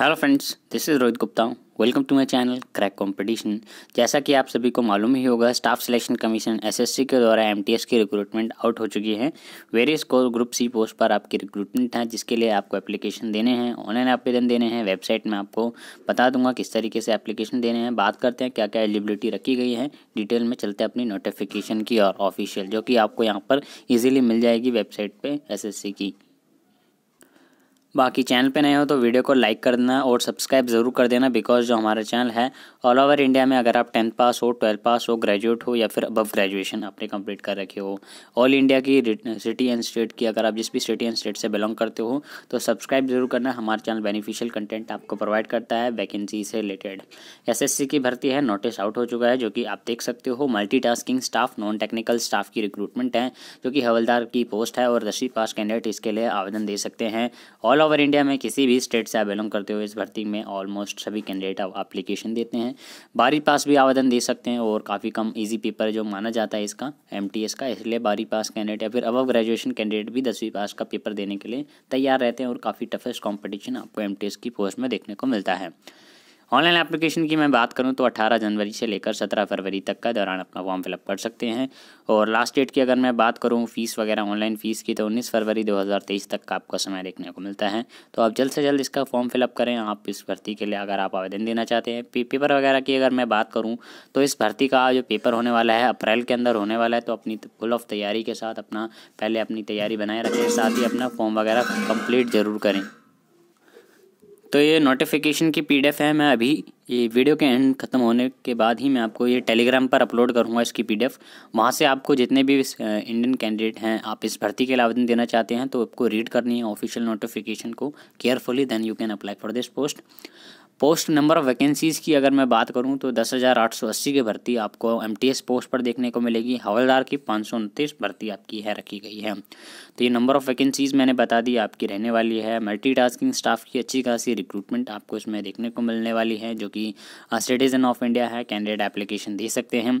hello friends this is Rohit Gupta welcome to my channel crack competition जैसा कि आप सभी को मालूम ही होगा स्टाफ सिलेक्शन कमीशन एसएससी के द्वारा एमटीएस की रिक्रूटमेंट आउट हो चुकी है various core group C post पर आपकी रिक्रूटमेंट है जिसके लिए आपको एप्लीकेशन देने हैं ऑनलाइन आवेदन देने हैं वेबसाइट में आपको बता दूंगा किस तरीके से एप्लीकेशन देने हैं बात करते हैं क्या क्या एलिजिबिलिटी रखी गई है डिटेल में चलते हैं अपनी नोटिफिकेशन की और ऑफिशियल जो कि आपको यहाँ पर ईजिली मिल जाएगी वेबसाइट पर एस की बाकी चैनल पे नए हो तो वीडियो को लाइक कर देना और सब्सक्राइब ज़रूर कर देना बिकॉज जो हमारा चैनल है ऑल ओवर इंडिया में अगर आप टेंथ पास हो ट्वेल्थ पास हो ग्रेजुएट हो या फिर अबव ग्रेजुएशन आपने कंप्लीट कर रखे हो ऑल इंडिया की सिटी एंड स्टेट की अगर आप जिस भी सिटी एंड स्टेट से बिलोंग करते हो तो सब्सक्राइब ज़रूर करना हमारा चैनल बेनिफिशियल कंटेंट आपको प्रोवाइड करता है वैकेंसी से रिलेटेड एस की भर्ती है नोटिस आउट हो चुका है जो कि आप देख सकते हो multi staff non technical staff की रिक्रूटमेंट है जो कि हवलदार की पोस्ट है और दसवीं पास कैंडिडेट इसके लिए आवेदन दे सकते हैं ऑल ओवर इंडिया में किसी भी स्टेट से आप बिलोंग करते हुए इस भर्ती में ऑलमोस्ट सभी कैंडिडेट अब अप्लीकेशन देते हैं बारी पास भी आवेदन दे सकते हैं और काफ़ी कम ईजी पेपर जो माना जाता है इसका एम का इसलिए बारी पास कैंडिडेट या फिर अब ग्रेजुएशन कैंडिडेट भी दसवीं पास का पेपर देने के लिए तैयार रहते हैं और काफ़ी टफेस्ट कॉम्पिटिशन आपको एम की पोस्ट में देखने को मिलता है ऑनलाइन एप्लीकेशन की मैं बात करूं तो 18 जनवरी से लेकर 17 फरवरी तक का दौरान अपना फॉर्म फिलअप कर सकते हैं और लास्ट डेट की अगर मैं बात करूं फ़ीस वगैरह ऑनलाइन फ़ीस की तो 19 फरवरी 2023 तक का आपका समय देखने को मिलता है तो आप जल्द से जल्द इसका फॉर्म फिलअप करें आप इस भर्ती के लिए अगर आप आवेदन देना चाहते हैं पेपर वगैरह की अगर मैं बात करूँ तो इस भर्ती का जो पेपर होने वाला है अप्रैल के अंदर होने वाला है तो अपनी फुल ऑफ तैयारी के साथ अपना पहले अपनी तैयारी बनाए रखें साथ ही अपना फॉर्म वगैरह कम्प्लीट ज़रूर करें तो ये नोटिफिकेशन की पी है मैं अभी ये वीडियो के एंड ख़त्म होने के बाद ही मैं आपको ये टेलीग्राम पर अपलोड करूँगा इसकी पी डी वहाँ से आपको जितने भी इंडियन कैंडिडेट हैं आप इस भर्ती के लिए आवेदन देना चाहते हैं तो आपको रीड करनी है ऑफिशियल नोटिफिकेशन को carefully then you can apply for this post post number of vacancies की अगर मैं बात करूं तो दस हज़ार आठ सौ अस्सी की भर्ती आपको एमटीएस पोस्ट पर देखने को मिलेगी हवलदार की पाँच सौ उनतीस भर्ती आपकी है रखी गई है तो ये नंबर ऑफ़ वैकेंसीज़ मैंने बता दी आपकी रहने वाली है मल्टीटास्किंग स्टाफ की अच्छी खासी रिक्रूटमेंट आपको इसमें देखने को मिलने वाली है जो कि सिटीज़न ऑफ इंडिया है कैंडिडेट एप्लीकेशन दे सकते हैं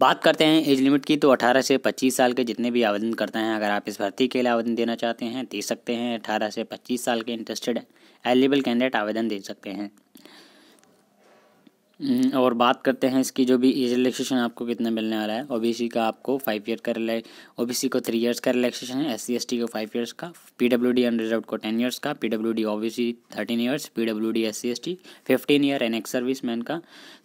बात करते हैं एज लिमिट की तो 18 से 25 साल के जितने भी आवेदन करते हैं अगर आप इस भर्ती के लिए आवेदन देना चाहते हैं दे सकते हैं 18 से 25 साल के इंटरेस्टेड एलिजिबल कैंडिडेट आवेदन दे सकते हैं हम्म, और बात करते हैं इसकी जो भी एज रिलेक्सेशन आपको कितना मिलने वाला है ओबीसी का आपको फाइव ईयर का रिले ओ को थ्री ईयर्स का रिलेक्सेशन है एस सी को फाइव ईयर्स का पी डब्ल्यू डी अनरिजर्व को टेन ईयर्स का P W D O B C thirteen years P W D S C S T fifteen year and ex serviceman का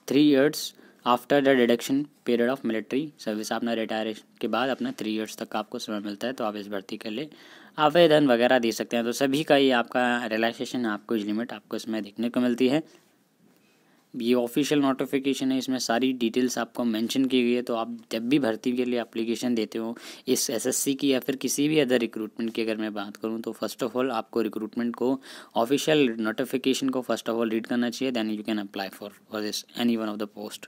three years after the deduction period of military service अपना retire के बाद अपना three years तक आपको समय मिलता है तो आप इस भर्ती के लिए आवेदन वगैरह दे सकते हैं तो सभी का ये आपका रिलैक्सेशन आपको इस लिमिट आपको इसमें देखने को मिलती है ये ऑफिशियल नोटिफिकेशन है इसमें सारी डिटेल्स आपको मेंशन की गई है तो आप जब भी भर्ती के लिए एप्लीकेशन देते हो इस एसएससी की या फिर किसी भी अदर रिक्रूटमेंट की अगर मैं बात करूँ तो फर्स्ट ऑफ ऑल आपको रिक्रूटमेंट को ऑफिशियल नोटिफिकेशन को फर्स्ट ऑफ ऑल रीड करना चाहिए then you can apply for for this any one of the post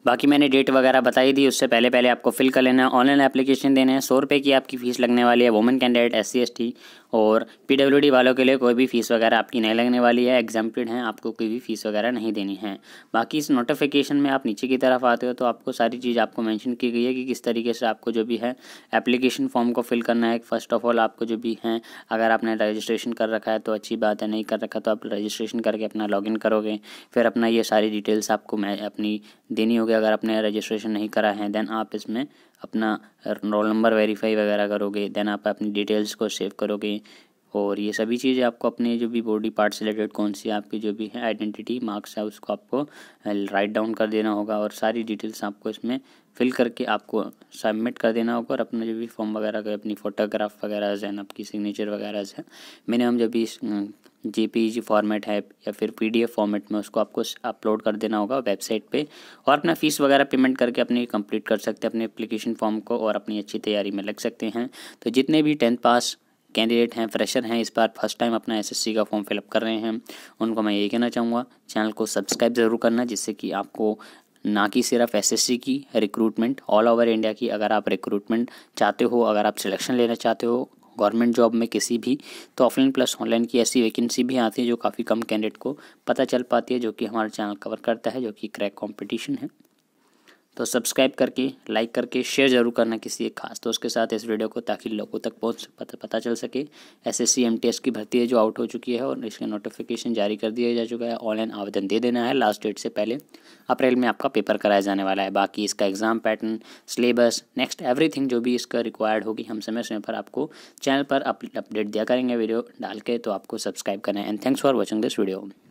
बाकी मैंने डेट वगैरह बताई दी उससे पहले पहले आपको फिल कर लेना है ऑनलाइन एप्लीकेशन देने हैं सौ रुपये की आपकी फ़ीस लगने वाली है वुमेन कैंडिडेट एस सी और पी वालों के लिए कोई भी फ़ीस वगैरह आपकी नहीं लगने वाली है एग्जाम्पल्ड हैं आपको कोई भी फ़ीस वगैरह नहीं देनी है बाकी इस नोटिफिकेशन में आप नीचे की तरफ आते हो तो आपको सारी चीज़ आपको मैंशन की गई है कि किस तरीके से आपको जो भी है एप्लीकेशन फॉर्म को फिल करना है फर्स्ट ऑफ ऑल आपको जो भी है अगर आपने रजिस्ट्रेशन कर रखा है तो अच्छी बात है नहीं कर रखा तो आप रजिस्ट्रेशन करके अपना लॉग करोगे फिर अपना ये सारी डिटेल्स आपको मैं अपनी देनी होगी करोगे अगर आपने रजिस्ट्रेशन नहीं करा है देन आप इसमें अपना रोल नंबर वेरीफाई वगैरह करोगे देन आप अपनी डिटेल्स को सेव करोगे और ये सभी चीज़ें आपको अपने जो भी बॉडी पार्ट से रिलेटेड कौन सी आपकी जो भी है आइडेंटिटी मार्क्स है उसको आपको राइट डाउन कर देना होगा और सारी डिटेल्स आपको इसमें फिल करके आपको सबमिट कर देना होगा और अपना जो भी फॉर्म वगैरह का अपनी फोटोग्राफ वगैरह जैन आपकी सिग्नेचर वगैरह है मिनिमम जो भी जेपीईजी फॉर्मेट e है या फिर पी फॉर्मेट में उसको आपको अपलोड कर देना होगा वेबसाइट पे और अपना फीस वगैरह पेमेंट करके अपनी कंप्लीट कर सकते हैं अपने एप्लीकेशन फॉर्म को और अपनी अच्छी तैयारी में लग सकते हैं तो जितने भी टेंथ पास कैंडिडेट हैं फ्रेशर हैं इस बार फर्स्ट टाइम अपना एसएससी का फॉर्म फिलअप कर रहे हैं उनको मैं ये कहना चाहूँगा चैनल को सब्सक्राइब ज़रूर करना जिससे कि आपको ना कि सिर्फ एसएससी की रिक्रूटमेंट ऑल ओवर इंडिया की अगर आप रिक्रूटमेंट चाहते हो अगर आप सिलेक्शन लेना चाहते हो गवर्नमेंट जॉब में किसी भी तो ऑफलाइन प्लस ऑनलाइन की ऐसी वैकेंसी भी आती है जो काफ़ी कम कैंडिडेट को पता चल पाती है जो कि हमारा चैनल कवर करता है जो कि क्रैक कॉम्पिटिशन है तो सब्सक्राइब करके लाइक करके शेयर जरूर करना किसी एक खास दोस्त के साथ इस वीडियो को ताकि लोगों तक पहुंच पता, पता चल सके एसएससी एमटीएस की भर्ती है जो आउट हो चुकी है और इसका नोटिफिकेशन जारी कर दिया जा चुका है ऑनलाइन आवेदन दे देना है लास्ट डेट से पहले अप्रैल में आपका पेपर कराया जाने वाला है बाकी इसका exam pattern syllabus next every जो भी इसका रिक्वायर्ड होगी हम समय समय पर आपको चैनल पर अपडेट दिया करेंगे वीडियो डाल के तो आपको सब्सक्राइब है and thanks for watching this video